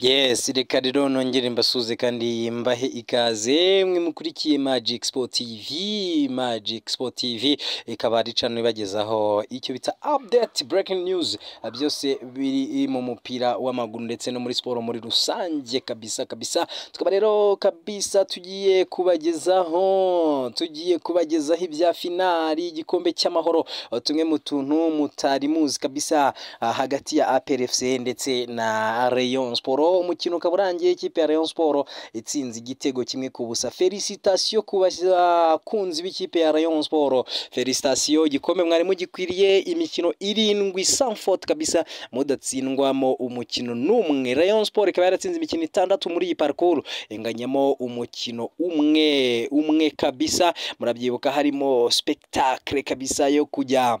yes reka rero nongere mbasuze kandi mbahe ikaze mwe mukurikiye magic sport tv magic sport tv ikaba ari cano ibagezaho icyo bita update breaking news ah, byose biri mu mupira w'amaguru ndetse no muri siporo muri rusange kabisa kabisa tukaba rero kabisa tugiye kubagezaho tugiye kubagezaho ibya finali igikombe cy'amahoro ah, tumwe mu tuntu mutari muzi kabisa ah, hagati ya APRFC ndetse na Rayon Sport umukino ukaba urangiye ikipe ya Rayon Sports itsinze igitego kimwe ku busa felicitasiyo ku bakunzi b'ikipe ya Rayon Sports felicitasiyo igikombe mwari mugikwiriye imikino irindwi sans faute kabisa mudatsindwamo umukino n'umwe Rayon Sport ikaba yaratsinze imikino itandatu muri iyi parcours inganyamo umukino umwe umwe kabisa murabyibuka harimo spectacle kabisa yo kujya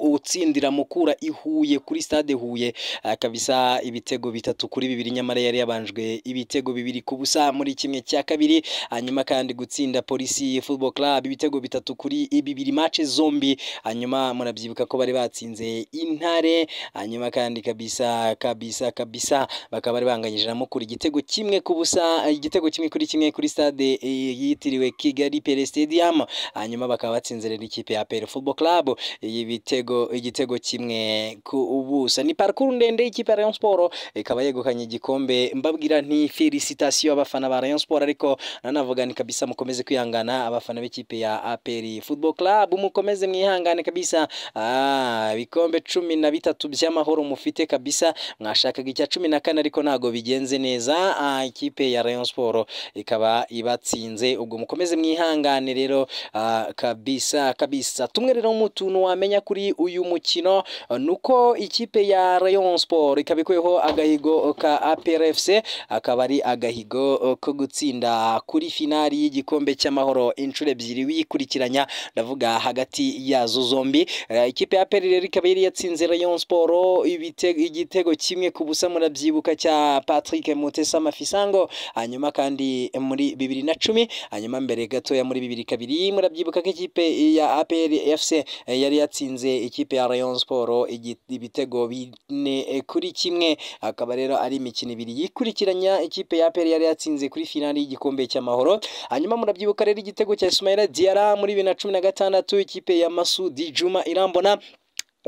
utsindira Mukura i Huye kuri stade Huye eh, kabisa ibitego bitatu kuri bibiri nyamara yari yabanjwe ibitego bibiri ku busa muri kimwe cya kabiri hanyuma kandi gutsinda polisi football club ibitego bitatu kuri bibiri match zombi hanyuma murabyibuka ko bari batsinze intare hanyuma kandi kabisa kabisa kabisa bakaba bari banganyije na Mukura igitego kimwe ku busa igitego kimwe kuri kimwe kuri stade eh, yitiriwe Kigali Pele Stadium hanyuma bakaba batsinze rero ikipe ya Pele Football Club y'ibitego igitego kimwe ku ubusa ni parikuru ndende y'ikipe ya Rayon Sport ikaba yegukanye igikombe mbabwira nti felicitasiyo abafana ba Rayon Sport ariko nanavuga ni kabisa mukomeze kwihangana abafana b'ikipe ya aperi Football Club mukomeze mwihangane kabisa ah bikombe cumi na bitatu by'amahoro mufite kabisa mwashakaga icya cumi na kane ariko ntago bigenze neza ah, ikipe ya Rayon Sport ikaba ibatsinze ubwo mukomeze mwihangane rero ah, kabisa kabisa tumwe rero mu tuntu wamenya kuri uyu mukino ni uko ikipe ya Rayon Sport ikaba ikweho agahigo ka APRFC akaba ari agahigo ko gutsinda kuri finali y'igikombe cy'amahoro inshuro ebyiri wikurikiranya ndavuga hagati yazo zombi eh, ikipe ya APR rero ikaba yari yatsinze Rayon Sport igitego kimwe ku busa murabyibuka cya Patrick Mutesa Mafisango hanyuma kandi muri bibiri na cumi hanyuma mbere gatoya muri bibiri kabiri murabyibuka ko ikipe ya APR FC eh, yari yatsinze ikipe ya Rayon Sports ibitego bine eh, kuri kimwe akaba rero ari imikino ibiri yikurikiranya ikipe ya APR yari yatsinze kuri finali y'igikombe cy'amahoro hanyuma murabyibuka rero igitego cya Ismaila Diarra muri bibiri na cumi na gatandatu ikipe ya Masudi Juma Irambona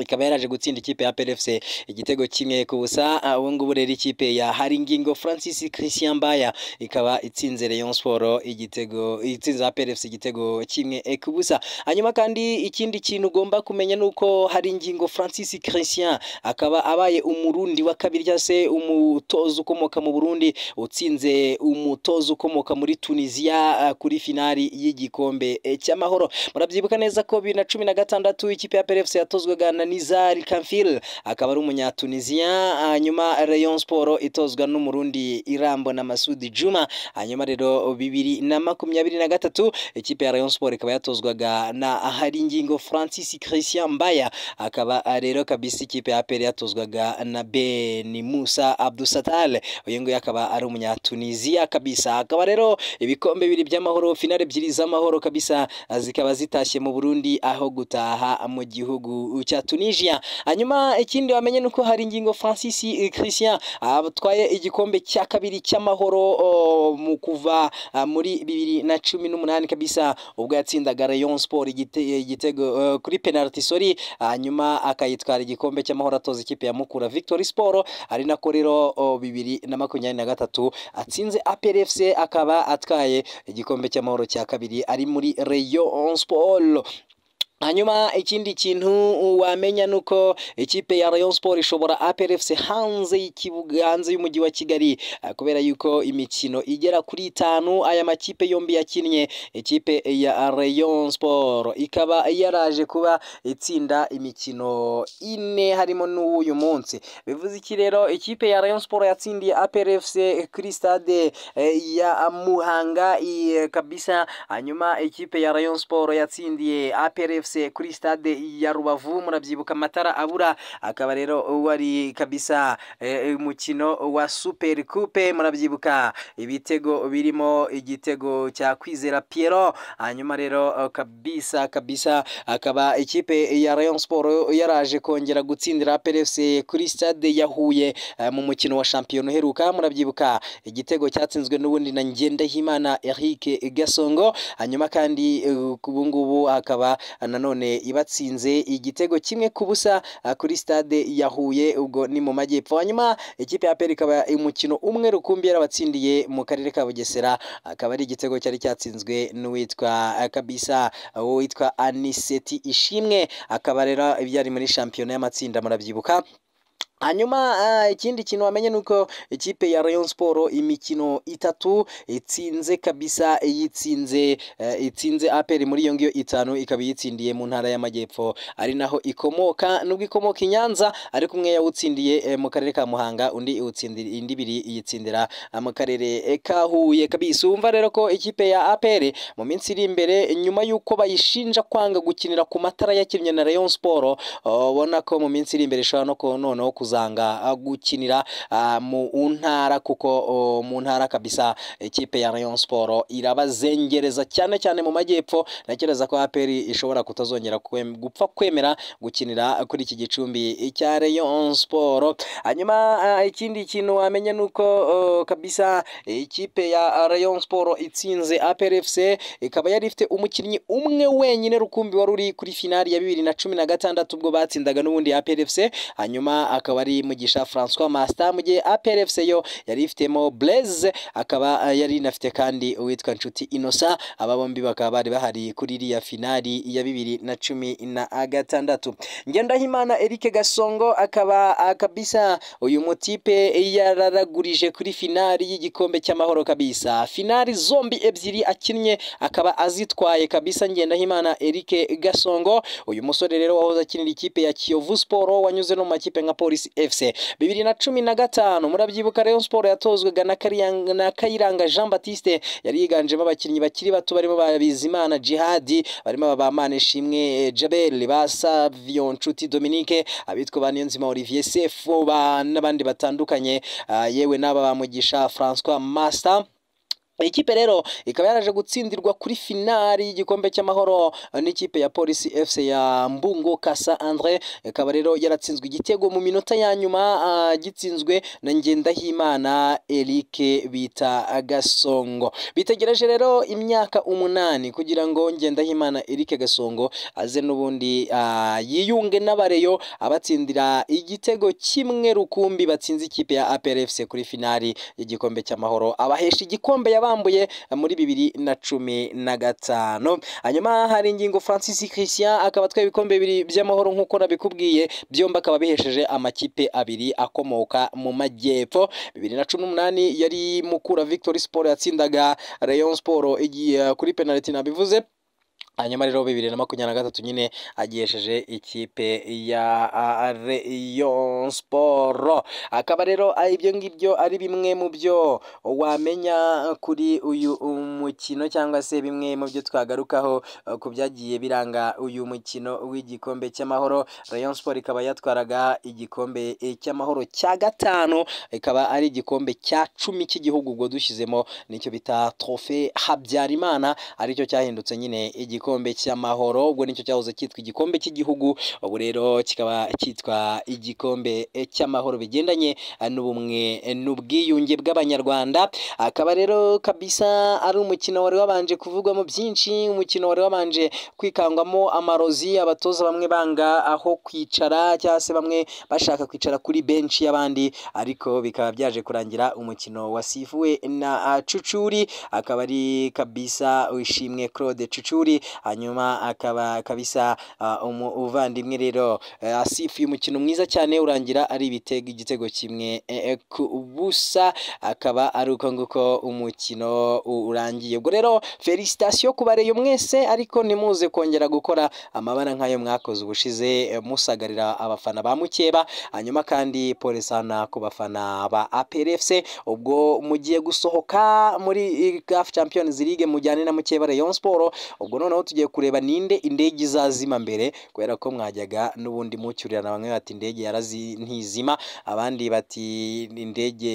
ikaba yaraje gutsinda ikipe ya PFC igitego kimwe ku busa ubu ngubu rero ikipe ya Haringingo Francis Christian Baya ikaba itsinze Rayon Sport igitego itsinze PLFC igitego kimwe eh, ku busa hanyuma kandi ikindi kintu ugomba kumenya nuko Haringingo Francis Christian akaba abaye umurundi wa kabiri cyangwa se umutoza ukomoka mu Burundi utsinze umutoza ukomoka muri Tunisia eh, kuri finali y'igikombe eh, cy'amahoro murabyibuka neza ko bibiri na cumi na gatandatu ikipe ya PLFC yatozwaga na Nizar Kamfil akaba ari umunyatunisiya hanyuma Rayon Sport itozwa n'umurundi Irambo na Masudi Juma hanyuma rero bibiri na makumyabiri na gatatu ekipe ya Rayon Sport ikaba yatozwaga na ahari ingingo Francis Christian Mbaya akaba rero kabisa ikipe ya APR yatozwaga na Ben Musa Abdusatal uyu nguyu akaba ari umunyatunisiya kabisa akaba rero ibikombe bibiri by'amahoro finale ebyiri z'amahoro kabisa zikaba zitashye mu Burundi aho gutaha mu gihugu cya Tunisia hanyuma ikindi wamenye nuko hari ingingo Francis eh, Christian abatwaye igikombe cya kabiri cy'amahoro mu kuva ah, muri bibiri na cumi n'umunani kabisa ubwo yatsindaga Rayon Sport eh, igitego eh, kuri penalty sorry hanyuma akayitwara igikombe cy'amahoro atoza ikipe ya Mukura Victory Sport ari nako rero bibiri na makumyabiri na gatatu atsinze APRFC akaba atwaye igikombe cy'amahoro cya kabiri ari muri Rayon Sport hanyuma ikindi kintu wamenya ni uko ikipe ya rayon sport ishobora aperefuse hanze y'ikibuga hanze y'umujyi wa kigali eh, kubera yuko imikino igera kuri itanu aya makipe yombi yakinnye ikipe ya rayon sport ikaba yaraje kuba itsinda imikino ine harimo n'uyu munsi bivuze iki rero ikipe ya rayon sport yatsindiye aperefuse kuri stade eh, ya muhanga eh, kabisa hanyuma ikipe ya rayon sport yatsindiye aperefuse fc kuri stade ya rubavu murabyibuka amatara abura akaba rero wari kabisa eh, eh, umukino wa super coupe murabyibuka ibitego birimo igitego cya kwizera piero hanyuma rero eh, kabisa kabisa akaba ikipe ya rayon sport yaraje kongera gutsindira plfc kuri stade ya huye mu mukino wa shampiyona uheruka murabyibuka igitego cyatsinzwe n'ubundi na ngendahimana eric gasongo hanyuma kandi ubungubu akaba na nanone ibatsinze igitego kimwe ku busa ah, kuri stade ya Huye ubwo ni mu majyepfo hanyuma ikipe ya APR ikaba umukino umwe rukumbi yarabatsindiye mu karere ka Bugesera akaba ari igitego cyari cyatsinzwe n'uwitwa ah, Kabisa ah, uwitwa Aniseti Ishimwe akaba rero byari muri shampiyona y'amatsinda murabyibuka hanyuma eh, ikindi kintu wamenye ni uko ikipe ya Rayon Sport imikino itatu itsinze kabisa yitsinze eh, itsinze aperi muri iyo ngiyo itanu ikaba yitsindiye mu ntara y'amajyepfo ari naho ikomoka nubwo ikomoka i Nyanza ariko umwe yawutsindiye eh, mu karere ka Muhanga undi iwutsindira indi ibiri yitsindira mu karere ka Huye kabisa umva rero ko ikipe ya aperi mu minsi iri imbere nyuma y'uko bayishinja kwanga gukinira ku matara yakinnye na Rayon Sport oh, ubona ko mu minsi iri imbere ishobora no noneho kuzanga ah, gukinira ah, mu ntara kuko oh, mu ntara kabisa ikipe ya Rayon Sport irabazengereza cyane cyane mu majyepfo nakereza ko APR ishobora kutazongera gupfa kwemera gukinira kuri iki gicumbi cya Rayon Sport hanyuma ah, ikindi kintu wamenya nuko oh, kabisa ikipe ya Rayon Sport itsinze APR FC ikaba yari ifite umukinnyi umwe wenyine rukumbi wari uri kuri finali ya bibiri na cumi na gatandatu ubwo batsindaga n'ubundi APR FC hanyuma akaba akaba ari mugisha francois Master mu gihe aperefuse yo yari ifitemo Blaise akaba eh, yari inafite kandi uwitwa Nshuti inosa aba bombi bakaba bari bahari kuri iriya finali ya bibiri na cumi na gatandatu ngendahimana eric gasongo akaba akabisa ah, uyu mutipe yararagurije kuri finali y'igikombe cy'amahoro kabisa finali zombi ebyiri akinnye akaba azitwaye kabisa ngendahimana eric gasongo uyu musore rero wahoze akinira ikipe ya kiyovu Sport wanyuze no mu makipe nka polisi FC bibiri na cumi na gatanu murabyibuka Rayon Sport yatozwaga na Kayiranga Jean Baptiste yari yiganjemo abakinnyi bakiri bato barimo ba Bizimana Jihadi barimo ba Manishimwe eh, Jabel ba Savio Nshuti Dominique abitwa ba Niyonzima Olivier Sefu n'abandi batandukanye ah, yewe n'aba bamugisha Mugisha François Master ikipe rero ikaba yaraje gutsindirwa kuri finali y'igikombe cy'amahoro eh, n'ikipe ya polisi efuse ya mbungo kasa andre ikaba rero yaratsinzwe igitego mu minota ya nyuma ah, gitsinzwe na ngendahimana eric bita gasongo bitegereje rero imyaka umunani kugira ngo ngendahimana eric gasongo aze n'ubundi ah, yiyunge n'abareyo abatsindira igitego kimwe rukumbi batsinze ikipe ya apr efuse kuri finali y'igikombe cy'amahoro abahesha igikombe yaba bambuye eh, muri bibiri na cumi na gatanu hanyuma hari ingingo francis christian akaba atwaye ibikombe bibiri by'amahoro nk'uko nabikubwiye byombi akaba bihesheje amakipe abiri akomoka mu majyepfo bibiri na cumi n'umunani yari mukura victory sport yatsindaga rayon sport igiye eh, kuri penaliti nabivuze hanyuma rero bibiri na makumyabiri na gatatu nyine agesheje ikipe ya Rayon Sport akaba rero ibyo ngibyo ari bimwe mu byo wamenya kuri uyu mukino cyangwa se bimwe mu byo twagarukaho uh, ku byagiye biranga uyu mukino w'igikombe cy'amahoro Rayon Sport ikaba yatwaraga igikombe eh, cy'amahoro cya gatanu ikaba ari igikombe cya cumi cy'igihugu ubwo dushyizemo nicyo bita trofe Habyarimana aricyo cyahindutse nyine igikombe igikombe cy'amahoro ubwo nicyo cyahoze cyitwa igikombe cy'igihugu ubu rero kikaba cyitwa igikombe cy'amahoro bigendanye n'ubumwe n'ubwiyunge bw'abanyarwanda akaba rero kabisa ari umukino wari wabanje kuvugwamo byinshi umukino wari wabanje kwikangwamo amarozi abatoza bamwe banga aho kwicara cyangwa se bamwe bashaka kwicara kuri benshi y'abandi ariko bikaba byaje kurangira umukino wasifuwe na cucuri akaba ari kabisa wishimwe claude cucuri hanyuma akaba kabisa umuvandimwe rero asifuye umukino mwiza cyane urangira ari ibitego igitego kimwe e, e, ku busa akaba ari uko nguko umukino urangiye ubwo rero felicitasiyo ku bareyo mwese ariko ntimuze kongera gukora amabara nk'ayo mwakoze ubushize e, musagarira abafana ba mukeba hanyuma kandi polisana ku bafana ba aperefuse ubwo mugiye gusohoka muri gafu champions league mujyane na mukeba rayon sport ubwo noneho tugiye kureba ninde indege izazima mbere kubera ko mwajyaga n'ubundi mucyurirana bamwe bati indege yarazi ntizima abandi bati indege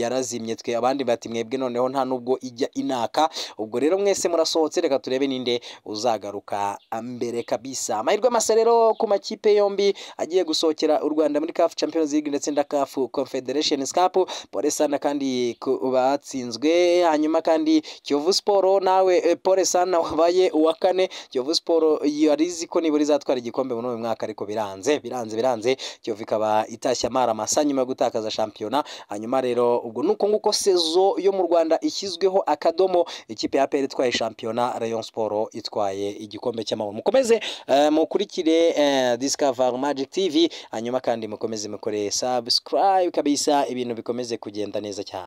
yarazimye twe abandi bati mwebwe noneho nta nubwo ijya inaka ubwo rero mwese murasohotse reka turebe ninde uzagaruka mbere kabisa amahirwe masa rero ku makipe yombi agiye gusohokera u Rwanda muri CAF Champions League ndetse na CAF Confederation Cup Polesana kandi batsinzwe hanyuma kandi Kiyovu Sport nawe eh, Polesana wabaye uwa kane Kiyovu Sport yari izi ko nibura izatwara igikombe muri uyu mwaka ariko biranze biranze biranze Kiyovu ikaba itashye amara amasa nyuma yo gutakaza shampiyona hanyuma rero ubwo nuko nguko sezo yo mu Rwanda ishyizweho akadomo ikipe ya APR itwaye shampiyona Rayon Sport itwaye igikombe cy'amahoro mukomeze eh, mukurikire eh, Discover Magic TV hanyuma kandi mukomeze mukore subscribe kabisa ibintu bikomeze kugenda neza cyane